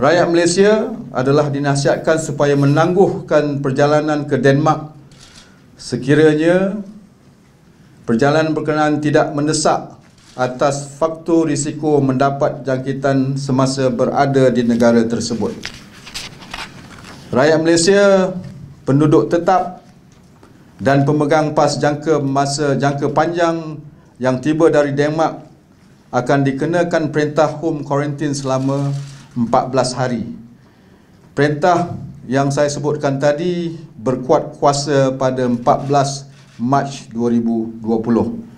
Rakyat Malaysia adalah dinasihatkan supaya menangguhkan perjalanan ke Denmark sekiranya perjalanan berkenaan tidak mendesak atas faktor risiko mendapat jangkitan semasa berada di negara tersebut. Rakyat Malaysia penduduk tetap dan pemegang pas jangka masa jangka panjang yang tiba dari Denmark akan dikenakan perintah home quarantine selama 14 hari. Perintah yang saya sebutkan tadi berkuat kuasa pada 14 Mac 2020.